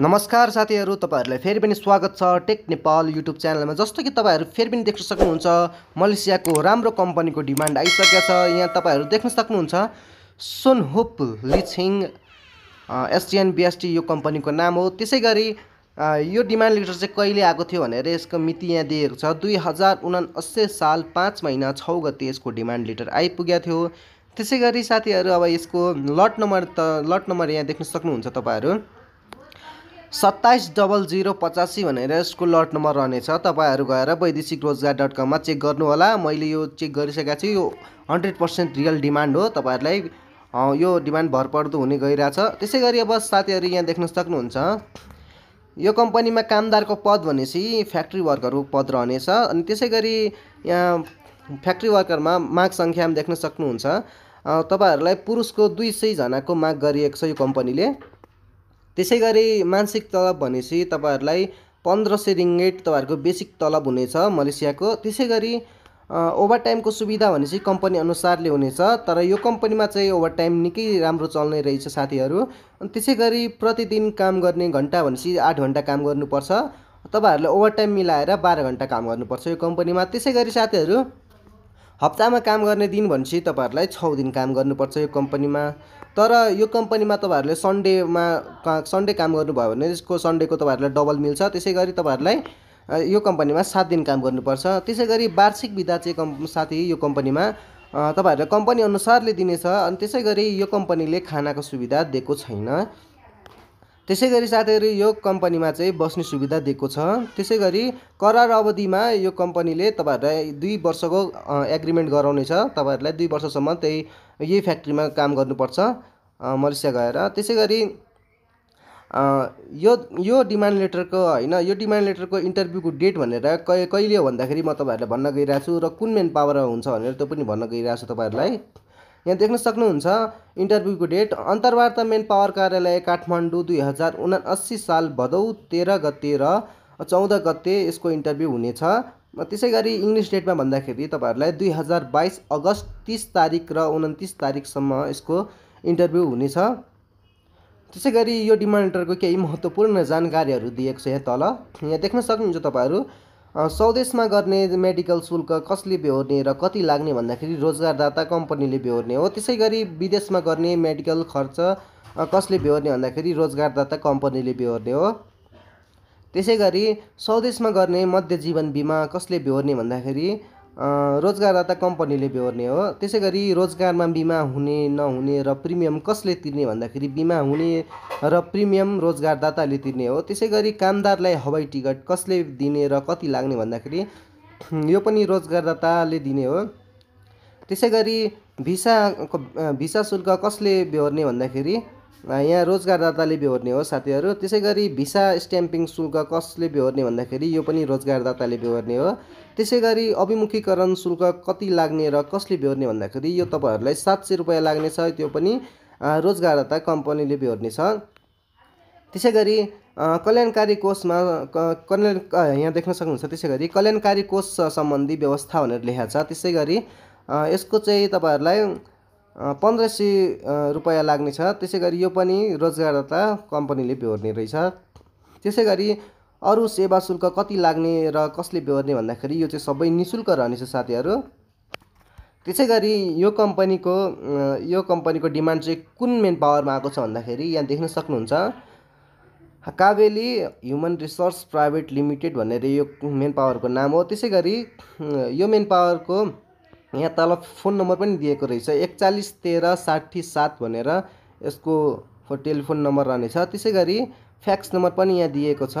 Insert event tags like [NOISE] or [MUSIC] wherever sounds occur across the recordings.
नमस्कार साथीहरू तपाईँहरूलाई फेरि पनि स्वागत छ टेक नेपाल युट्युब च्यानलमा जस्तो कि तपाईँहरू फेरि पनि देख्न सक्नुहुन्छ मलेसियाको राम्रो कम्पनीको डिमान्ड आइसकेको छ यहाँ तपाईँहरू देख्न सक्नुहुन्छ हुप लिछिङ एसटिएन बिएसटी यो कम्पनीको नाम हो त्यसै गरी यो डिमान्ड लेटर चाहिँ कहिले आएको थियो भनेर यसको मिति यहाँ दिएको छ दुई हजार अस्सी साल पाँच महिना छ गते यसको डिमान्ड लेटर आइपुगेको थियो त्यसै गरी साथीहरू अब यसको लट नम्बर त लट नम्बर यहाँ देख्न सक्नुहुन्छ तपाईँहरू सत्ताइस डबल जिरो पचासी भनेर यसको लट नम्बर रहनेछ तपाईँहरू गएर वैदेशिक रोजगार डट कममा चेक गर्नुहोला मैले यो चेक गरिसकेको छु यो हन्ड्रेड पर्सेन्ट रियल डिमान्ड हो तपाईँहरूलाई यो डिमान्ड भरपर्दो हुने गइरहेछ त्यसै गरी अब साथीहरू यहाँ देख्न सक्नुहुन्छ यो कम्पनीमा कामदारको पद भनेपछि फ्याक्ट्री वर्करको पद रहनेछ अनि त्यसै गरी यहाँ फ्याक्ट्री वर्करमा माग सङ्ख्यामा देख्न सक्नुहुन्छ तपाईँहरूलाई पुरुषको दुई सयजनाको माग गरिएको छ यो कम्पनीले त्यसै गरी मानसिक तलब भनेपछि तपाईँहरूलाई पन्ध्र सय रिङ्गेट तपाईँहरूको बेसिक तलब हुनेछ मलेसियाको त्यसै गरी ओभर टाइमको सुविधा भनेपछि कम्पनी अनुसारले हुनेछ तर यो कम्पनीमा चाहिँ ओभर टाइम निकै राम्रो चल्ने रहेछ साथीहरू अनि त्यसै गरी प्रतिदिन काम गर्ने घन्टा भनेपछि आठ घन्टा काम गर्नुपर्छ तपाईँहरूले ओभर टाइम मिलाएर बाह्र घन्टा काम गर्नुपर्छ यो कम्पनीमा त्यसै गरी साथीहरू हप्तामा काम गर्ने दिन भनेपछि तपाईँहरूलाई छ दिन काम गर्नुपर्छ यो कम्पनीमा तर यो कम्पनीमा तपाईँहरूले सन्डेमा सन्डे काम गर्नुभयो भने त्यसको सन्डेको तपाईँहरूलाई डबल मिल्छ त्यसै गरी तपाईँहरूलाई यो कम्पनीमा सात दिन काम गर्नुपर्छ त्यसै गरी वार्षिक विधा चाहिँ कम् साथी यो कम्पनीमा तपाईँहरूलाई कम्पनी अनुसारले दिनेछ अनि त्यसै गरी यो कम्पनीले खानाको सुविधा दिएको छैन त्यसै गरी साथीहरू यो कम्पनीमा चाहिँ बस्ने सुविधा दिएको छ त्यसै गरी करार अवधिमा यो कम्पनीले तपाईँहरूलाई दुई वर्षको एग्रिमेन्ट छ तपाईँहरूलाई दुई वर्षसम्म त्यही यही फ्याक्ट्रीमा काम गर्नुपर्छ मलेसिया गएर त्यसै गरी यो यो डिमान्ड लेटरको होइन यो डिमान्ड लेटरको इन्टरभ्यूको डेट भनेर कहिले हो भन्दाखेरि म तपाईँहरूलाई भन्न गइरहेको छु र कुन मेन पावर हुन्छ भनेर त्यो पनि भन्न गइरहेको छु तपाईँहरूलाई यहाँ देख्न सक्नुहुन्छ इन्टरभ्यूको डेट अन्तर्वार्ता मेन पावर कार्यालय काठमाडौँ दुई हजार उनाअसी साल भदौ तेह्र गते र चौध गते यसको इन्टरभ्यू हुनेछ त्यसै गरी इङ्ग्लिस डेटमा भन्दाखेरि तपाईँहरूलाई दुई हजार बाइस अगस्त तिस तारिक र उन्तिस तारिकसम्म यसको इन्टरभ्यू हुनेछ त्यसै गरी यो डिमान्डरको केही महत्त्वपूर्ण जानकारीहरू दिएको छ यहाँ तल यहाँ देख्न सक्नुहुन्छ तपाईँहरू स्वदेशमा गर्ने मेडिकल शुल्क कसले बेहोर्ने र कति लाग्ने भन्दाखेरि रोजगारदाता कम्पनीले बेहोर्ने हो त्यसै गरी विदेशमा गर्ने मेडिकल खर्च कसले बेहोर्ने भन्दाखेरि रोजगारदाता कम्पनीले बेहोर्ने हो त्यसै गरी स्वदेशमा गर्ने मध्य जीवन बिमा कसले बेहोर्ने भन्दाखेरि रोजगारदाता कम्पनीले बेहोर्ने हो त्यसै गरी रोजगारमा बिमा हुने नहुने र प्रिमियम कसले तिर्ने भन्दाखेरि बिमा हुने र प्रिमियम रोजगारदाताले तिर्ने हो त्यसै गरी कामदारलाई हवाई टिकट कसले दिने र कति लाग्ने भन्दाखेरि [CLEARS THROAT] यो पनि रोजगारदाताले दिने हो त्यसै गरी भिसाको भिसा शुल्क कसले बेहोर्ने भन्दाखेरि यहाँ रोजगारदाताले बेहोर्ने हो साथीहरू त्यसै गरी भिसा स्ट्याम्पिङ शुल्क कसले बेहोर्ने भन्दाखेरि यो पनि रोजगारदाताले बेहोर्ने हो त्यसै गरी अभिमुखीकरण शुल्क कति लाग्ने र कसले बेहोर्ने भन्दाखेरि यो तपाईँहरूलाई सात सय रुपियाँ लाग्नेछ त्यो पनि रोजगारदाता कम्पनीले बेहोर्नेछ त्यसै गरी कल्याणकारी कोषमा कल्याण यहाँ देख्न सक्नुहुन्छ त्यसै गरी कल्याणकारी कोष सम्बन्धी व्यवस्था भनेर लेखाएको छ त्यसै गरी यसको चाहिँ तपाईँहरूलाई पन्ध्र सय रुपियाँ लाग्नेछ त्यसै गरी यो पनि रोजगारदाता कम्पनीले बेहोर्ने रहेछ त्यसै गरी अरू सेवा शुल्क कति लाग्ने र कसले बेहोर्ने भन्दाखेरि यो चाहिँ सबै नि शुल्क रहनेछ साथीहरू त्यसै गरी यो कम्पनीको यो कम्पनीको डिमान्ड चाहिँ कुन मेन पावरमा आएको छ भन्दाखेरि यहाँ देख्न सक्नुहुन्छ Kabeli human resource private limited भनेर यो मेन पावरको नाम हो त्यसै गरी यो मेन पावरको यहाँ तल फोन नम्बर पनि दिएको रहेछ एकचालिस तेह्र साठी सात भनेर यसको टेलिफोन नम्बर रहनेछ त्यसै गरी फ्याक्स नम्बर पनि यहाँ दिएको छ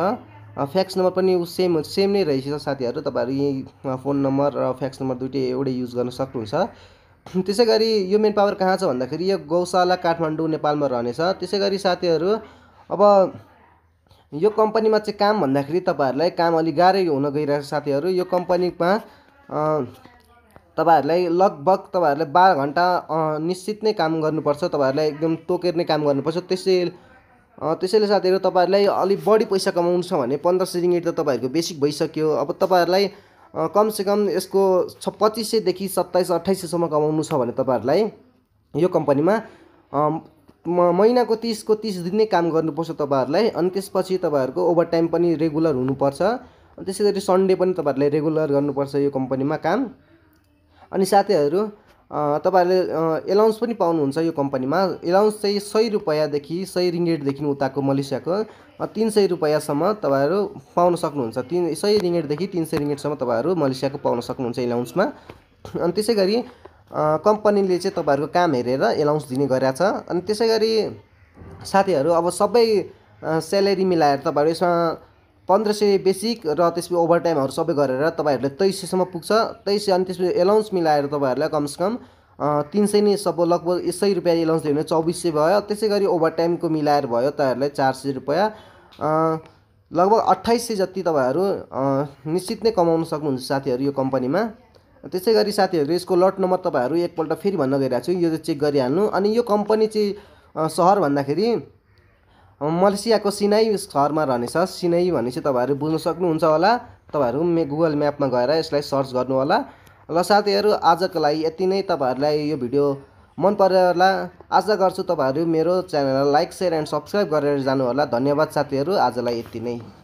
फ्याक्स नम्बर पनि ऊ सेम सेम नै रहेछ साथीहरू तपाईँहरू यही फोन नम्बर र फ्याक्स नम्बर दुइटै एउटै युज गर्न सक्नुहुन्छ त्यसै गरी यो मेन पावर कहाँ छ भन्दाखेरि यो गौशाला काठमाडौँ नेपालमा रहनेछ त्यसै गरी साथीहरू अब यो कम्पनीमा चाहिँ काम भन्दाखेरि तपाईँहरूलाई काम अलिक गाह्रै हुन गइरहेको छ साथीहरू यो कम्पनीमा तपाईँहरूलाई लगभग तपाईँहरूलाई बाह्र घन्टा निश्चित नै काम गर्नुपर्छ तपाईँहरूलाई एकदम तोकेर नै काम गर्नुपर्छ त्यसै त्यसैले साथीहरू तपाईँहरूलाई अलिक बढी पैसा कमाउनु छ भने पन्ध्र सय रिङ्गिट त तपाईँहरूको बेसिक भइसक्यो अब तपाईँहरूलाई कमसेकम यसको छ पच्चिस सयदेखि सत्ताइस अट्ठाइस सयसम्म कमाउनु छ भने तपाईँहरूलाई यो कम्पनीमा महिनाको तिसको तिस दिन नै काम गर्नुपर्छ तपाईँहरूलाई अनि त्यसपछि तपाईँहरूको ओभर टाइम पनि रेगुलर हुनुपर्छ त्यसै गरी सन्डे पनि तपाईँहरूले रेगुलर गर्नुपर्छ यो कम्पनीमा काम अनि साथीहरू तपाईँहरूले एलाउन्स पनि पाउनुहुन्छ यो कम्पनीमा एलाउन्स चाहिँ सय रुपियाँदेखि सय रिङ्गेटदेखि उताको मलेसियाको तिन सय रुपियाँसम्म तपाईँहरू पाउन सक्नुहुन्छ तिन सय रिङ्गेटदेखि तिन सय रिङ्गेटसम्म तपाईँहरू मलेसियाको पाउन सक्नुहुन्छ एलाउन्समा अनि त्यसै गरी कम्पनीले चाहिँ तपाईँहरूको काम हेरेर एलाउन्स दिने छ अनि त्यसै गरी साथीहरू अब सबै सेलेरी मिलाएर तपाईँहरू यसमा पन्ध्र सय बेसिक र त्यसपछि ओभर टाइमहरू सबै गरेर तपाईँहरूले तेइस सयसम्म पुग्छ तेइस सय अनि त्यसपछि एलाउन्स मिलाएर तपाईँहरूलाई कमसेकम तिन सय नै सब लगभग सय रुपियाँ एलाउन्स दियो भने चौबिस सय भयो त्यसै गरी ओभर टाइमको मिलाएर भयो तपाईँहरूलाई चार सय रुपियाँ लगभग अट्ठाइस सय जति तपाईँहरू निश्चित नै कमाउन सक्नुहुन्छ साथीहरू यो कम्पनीमा त्यसै गरी साथीहरू यसको लट नम्बर तपाईँहरू एकपल्ट फेरि भन्न गइरहेको छु यो चाहिँ चेक गरिहाल्नु अनि यो कम्पनी चाहिँ सहर भन्दाखेरि मलेसियाको सिनाई सहरमा रहनेछ सिनाई भने चाहिँ तपाईँहरू बुझ्न सक्नुहुन्छ होला तपाईँहरू मे गुगल म्यापमा गएर यसलाई सर्च गर्नु होला र साथीहरू आजको लागि यति नै तपाईँहरूलाई यो भिडियो मन पऱ्यो होला आशा गर्छु तपाईँहरू मेरो च्यानललाई लाइक सेयर एन्ड सब्सक्राइब गरेर जानु होला धन्यवाद साथीहरू आजलाई यति नै